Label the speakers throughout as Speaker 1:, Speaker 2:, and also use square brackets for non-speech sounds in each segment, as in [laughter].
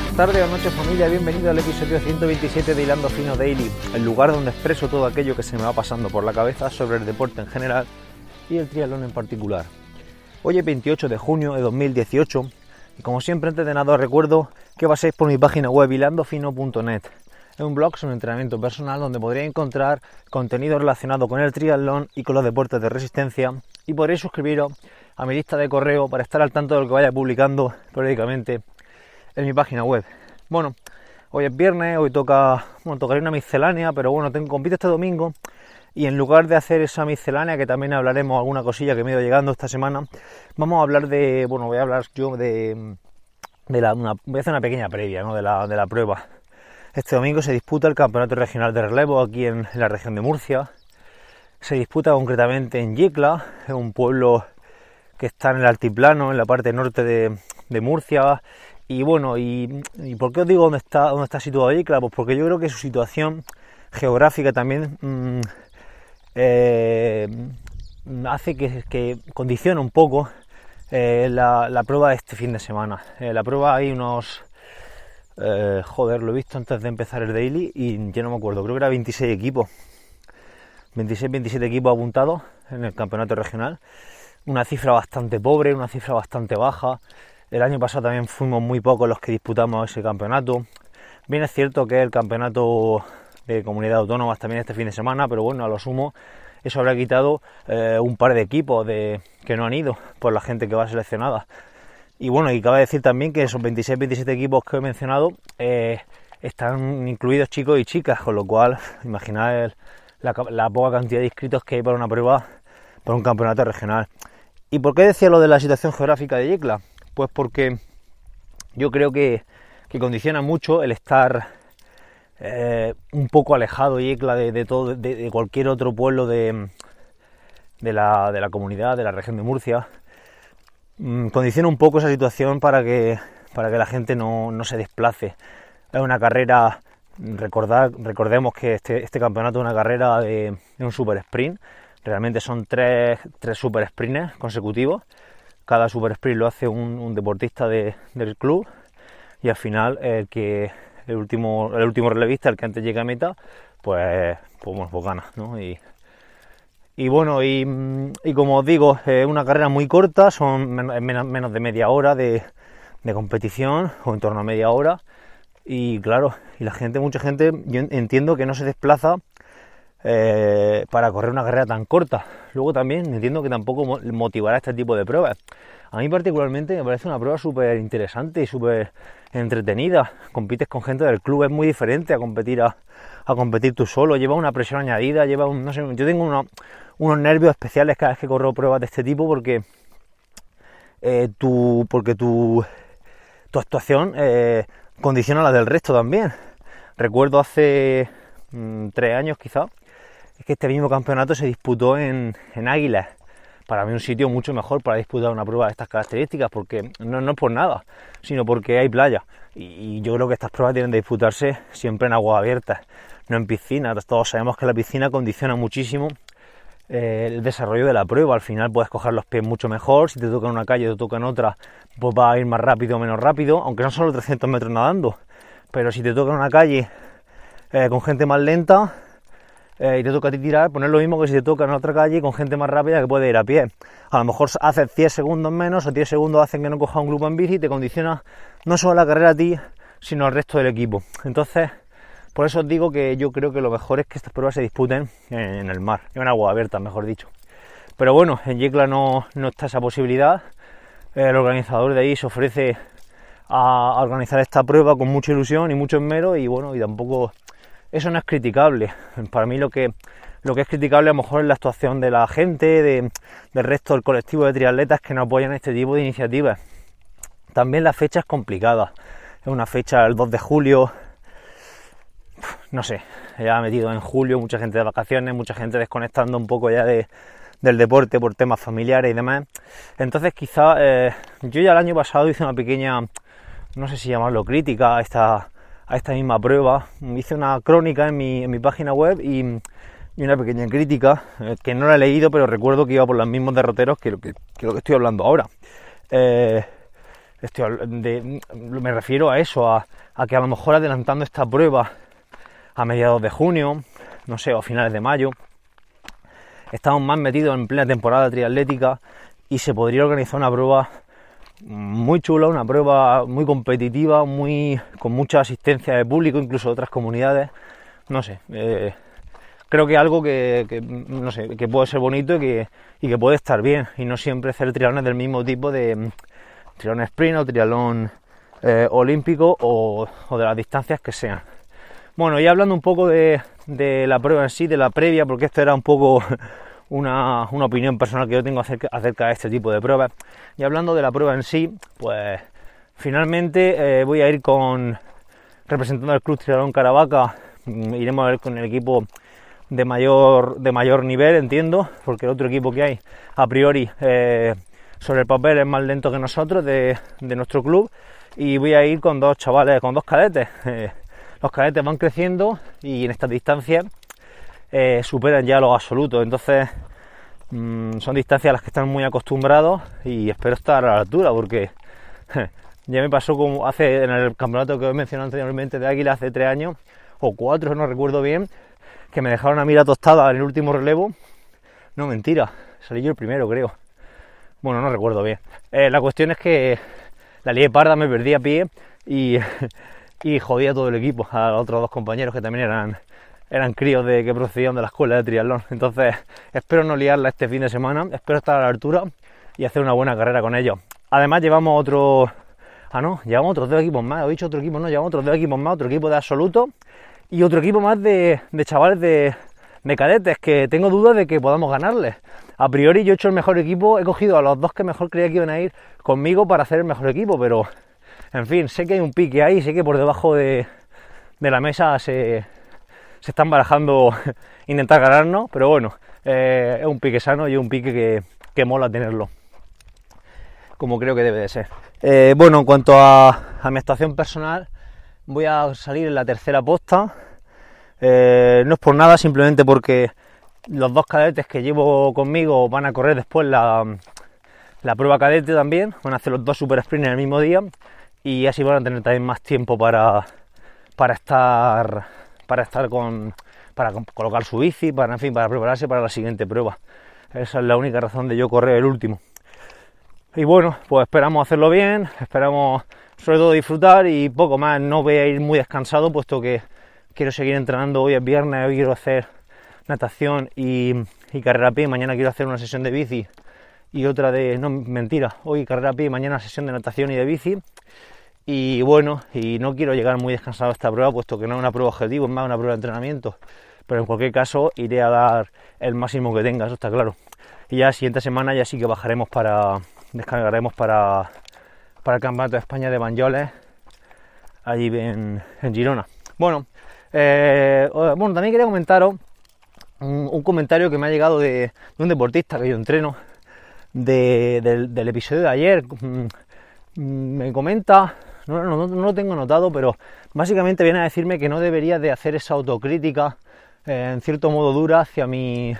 Speaker 1: Buenas tarde o noches familia, bienvenido al episodio 127 de Hilando Fino Daily, el lugar donde expreso todo aquello que se me va pasando por la cabeza sobre el deporte en general y el triatlón en particular. Hoy es 28 de junio de 2018 y como siempre antes de nada os recuerdo que paséis por mi página web hilandofino.net. Es un blog sobre entrenamiento personal donde podréis encontrar contenido relacionado con el triatlón y con los deportes de resistencia y podréis suscribiros a mi lista de correo para estar al tanto de lo que vaya publicando periódicamente en mi página web. Bueno, hoy es viernes, hoy toca, bueno, tocaré una miscelánea, pero bueno, tengo compito este domingo y en lugar de hacer esa miscelánea, que también hablaremos alguna cosilla que me ha ido llegando esta semana, vamos a hablar de, bueno, voy a hablar yo de, de la, una, voy a hacer una pequeña previa, ¿no? De la, prueba. Este domingo se disputa el Campeonato Regional de Relevo aquí en, la región de Murcia. Se disputa concretamente en Yecla, un pueblo que está en el altiplano, en la parte norte de Murcia, y bueno, y, por qué os digo dónde está, dónde está situado Yecla? Pues porque yo creo que su situación geográfica también mm, eh, hace que, que, condiciona un poco eh, la, prueba de este fin de semana. Eh, la prueba hay unos... joder, lo he visto antes de empezar el daily y yo no me acuerdo, creo que era 26 equipos. 26, 27 equipos apuntados en el campeonato regional. Una cifra bastante pobre, una cifra bastante baja. El año pasado también fuimos muy pocos los que disputamos ese campeonato. Bien es cierto que el campeonato de comunidad autónomas también este fin de semana, pero bueno, a lo sumo eso habrá quitado eh, un par de equipos de, que no han ido por la gente que va seleccionada. Y bueno, y cabe decir también que esos 26-27 equipos que he mencionado eh, están incluidos chicos y chicas, con lo cual imaginad la, la poca cantidad de inscritos que hay para una prueba, para un campeonato regional. ¿Y por qué decía lo de la situación geográfica de Yecla? Pues porque yo creo que, que condiciona mucho el estar eh, un poco alejado y de, de, todo, de, cualquier otro pueblo de, la, comunidad, de la región de Murcia. Mm, condiciona un poco esa situación para que, para que la gente no, no se desplace. Es una carrera recordemos que este, este, campeonato es una carrera de, un super sprint. Realmente son tres, tres super sprints consecutivos cada super sprint lo hace un, deportista del club y al final el que el último el último relevista el que antes llega a meta pues pues, bueno, pues gana y, bueno y, como os digo es una carrera muy corta son menos, menos de media hora de, competición o en torno a media hora y claro y la gente mucha gente yo entiendo que no se desplaza eh, para correr una carrera tan corta luego también entiendo que tampoco motivará este tipo de pruebas. A mí particularmente me parece una prueba súper interesante y súper entretenida. Compites con gente del club, es muy diferente a competir a, competir tú solo. Lleva una presión añadida, lleva no sé, yo tengo unos nervios especiales cada vez que corro pruebas de este tipo porque eh, tu, porque tu, tu actuación eh, condiciona la del resto también. Recuerdo hace mm, tres años quizá es que este mismo campeonato se disputó en, en Águilas. Para mí un sitio mucho mejor para disputar una prueba de estas características, porque no, no es por nada, sino porque hay playa. Y, yo creo que estas pruebas tienen que disputarse siempre en aguas abiertas, no en piscina. Todos sabemos que la piscina condiciona muchísimo eh, el desarrollo de la prueba. Al final puedes coger los pies mucho mejor. Si te toca en una calle o te toca en otra, pues va a ir más rápido o menos rápido, aunque no solo 300 metros nadando. Pero si te toca en una calle eh, con gente más lenta, eh, y te toca a ti tirar, poner lo mismo que si te toca en otra calle con gente más rápida que puede ir a pie. A lo mejor hace 10 segundos menos o 10 segundos hacen que no coja un grupo en bici y te condiciona no solo la carrera a ti, sino al resto del equipo. Entonces, por eso os digo que yo creo que lo mejor es que estas pruebas se disputen en el mar, en agua abierta, mejor dicho. Pero bueno, en Yecla no, no está esa posibilidad. El organizador de ahí se ofrece a organizar esta prueba con mucha ilusión y mucho esmero y bueno, y tampoco eso no es criticable. [laughs] Para mí lo que, lo que es criticable a lo mejor es la actuación de la gente, del resto del colectivo de triatletas que no apoyan este tipo de iniciativas. También la fecha es complicada. Es una fecha el 2 de julio. No sé, ya metido en julio, mucha gente de vacaciones, mucha gente desconectando un poco ya del deporte por temas familiares y demás. Entonces quizá eh, yo ya el año pasado hice una pequeña, no sé si llamarlo crítica a esta, a esta misma prueba. Hice una crónica en mi, página web y, una pequeña crítica eh, que no la he leído, pero recuerdo que iba por los mismos derroteros que lo que, estoy hablando ahora. Eh, mm, me refiero a eso, a, que a lo mejor adelantando esta prueba a mediados de junio, no sé, o finales de mayo, estamos más metidos en plena temporada triatlética y se podría organizar una prueba muy chula, una prueba muy competitiva, muy con mucha asistencia de público, incluso de otras comunidades. No sé, eh, creo que algo que, no sé, que puede ser bonito y que, que puede estar bien. Y no siempre hacer triatlones del mismo tipo de mm, triatlón sprint o triatlón eh, olímpico o, de las distancias que sean. Bueno, y hablando un poco de la prueba en sí, de la previa, porque esto era un poco una, opinión personal que yo tengo acerca, de este tipo de pruebas. Y hablando de la prueba en sí, pues finalmente eh, voy a ir con, representando al Club Triatlón Caravaca, mm, iremos a ver con el equipo de mayor, de mayor nivel, entiendo, porque el otro equipo que hay, a priori, eh, sobre el papel es más lento que nosotros, de, nuestro club, y voy a ir con dos chavales, con dos cadetes. Eh, los cadetes van creciendo y en estas distancias eh, superan ya lo absoluto, Entonces mm, son distancias a las que están muy acostumbrados y espero estar a la altura porque ya me pasó como hace en el campeonato que he mencionado anteriormente de Águila hace tres años o cuatro, no recuerdo bien, que me dejaron a mira tostada en el último relevo. No, mentira, salí yo el primero creo. Bueno, no recuerdo bien. Eh, la cuestión es que la lié parda, me perdí a pie y, [laughs] y jodía a todo el equipo, a los otros dos compañeros que también eran eran críos de que procedían de la escuela de triatlón. Entonces, espero no liarla este fin de semana, espero estar a la altura y hacer una buena carrera con ellos. Además, llevamos otro. Ah, no, llevamos otros dos equipos más. He dicho otro equipo, no, llevamos otros dos equipos más, otro equipo de absoluto y otro equipo más de, de chavales de, de cadetes que tengo dudas de que podamos ganarles. A priori yo he hecho el mejor equipo, he cogido a los dos que mejor creía que iban a ir conmigo para hacer el mejor equipo, pero en fin, sé que hay un pique ahí, sé que por debajo de, de la mesa se, se están barajando [laughs] intentar ganarnos, pero bueno, eh, es un pique sano y es un pique que, que, mola tenerlo, como creo que debe de ser. Eh, bueno, en cuanto a, a, mi actuación personal, voy a salir en la tercera posta. Eh, no es por nada, simplemente porque los dos cadetes que llevo conmigo van a correr después la, prueba cadete también, van a hacer los dos super sprints en el mismo día y así van a tener también más tiempo para, para estar para estar con, para colocar su bici, para, en fin, para prepararse para la siguiente prueba. Esa es la única razón de yo correr el último. Y bueno, pues esperamos hacerlo bien, esperamos sobre todo disfrutar y poco más. No voy a ir muy descansado, puesto que quiero seguir entrenando. Hoy es viernes, hoy quiero hacer natación y, y carrera a pie. Mañana quiero hacer una sesión de bici y otra de. No, mentira, hoy carrera a pie, mañana sesión de natación y de bici. Y bueno, y no quiero llegar muy descansado a esta prueba, puesto que no es una prueba objetivo, es más una prueba de entrenamiento. Pero en cualquier caso, iré a dar el máximo que tenga, eso está claro. Y ya la siguiente semana ya sí que bajaremos para, descargaremos para, para el Campeonato de España de Banjoles... allí en, en Girona. Bueno, eh, bueno, también quería comentaros un, comentario que me ha llegado de, un deportista que yo entreno, de, del episodio de ayer. Mm, mm, me comenta no, lo tengo notado, pero básicamente viene a decirme que no debería de hacer esa autocrítica, eh, en cierto modo dura, hacia mi,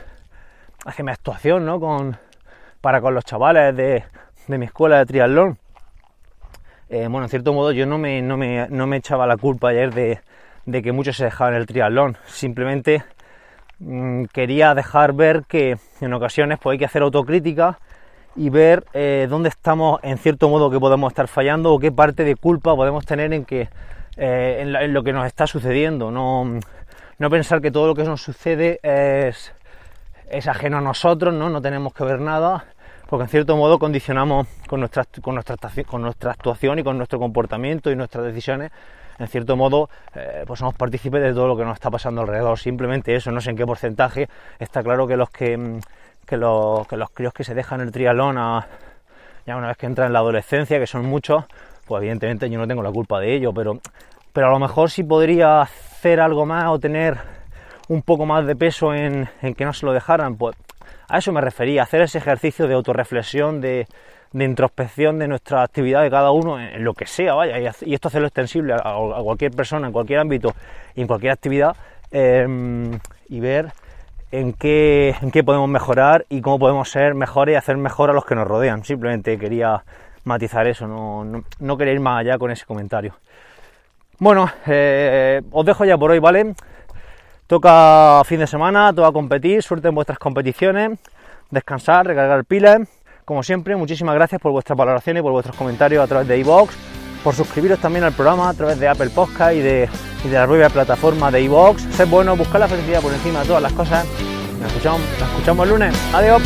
Speaker 1: hacia mi actuación, ¿no? Con, para con los chavales de, mi escuela de triatlón. Eh, bueno, en cierto modo yo no me, no me, no me echaba la culpa ayer de, que muchos se dejaban el triatlón. Simplemente mm, quería dejar ver que en ocasiones pues, hay que hacer autocrítica y ver eh, dónde estamos, en cierto modo, que podemos estar fallando o qué parte de culpa podemos tener en, que, eh, en, lo que nos está sucediendo. No, no, pensar que todo lo que nos sucede es, ajeno a nosotros, ¿no? no tenemos que ver nada, porque en cierto modo condicionamos con nuestra, con nuestra, con nuestra actuación y con nuestro comportamiento y nuestras decisiones. En cierto modo, eh, pues somos partícipes de todo lo que nos está pasando alrededor. Simplemente eso, no sé en qué porcentaje. Está claro que los que mm, que los, que los críos que se dejan el trialón ya una vez que entran en la adolescencia, que son muchos, pues evidentemente yo no tengo la culpa de ello, pero, pero a lo mejor sí podría hacer algo más o tener un poco más de peso en, en que no se lo dejaran, pues a eso me refería, hacer ese ejercicio de autorreflexión, de, de introspección de nuestra actividad de cada uno, en, lo que sea, vaya, y, esto hacerlo extensible a, cualquier persona, en cualquier ámbito y en cualquier actividad, eh, y ver en qué, podemos mejorar y cómo podemos ser mejores y hacer mejor a los que nos rodean. Simplemente quería matizar eso, no, no, ir más allá con ese comentario. Bueno, eh, os dejo ya por hoy, ¿vale? Toca fin de semana, toca competir, suerte en vuestras competiciones, descansar, recargar pilas. Como siempre, muchísimas gracias por vuestras valoraciones y por vuestros comentarios a través de iVoox, por suscribiros también al programa a través de Apple Podcast y de, la propia plataforma de iVoox. Sed bueno, buscar la felicidad por encima de todas las cosas. escuchamos, nos escuchamos el lunes. Adiós.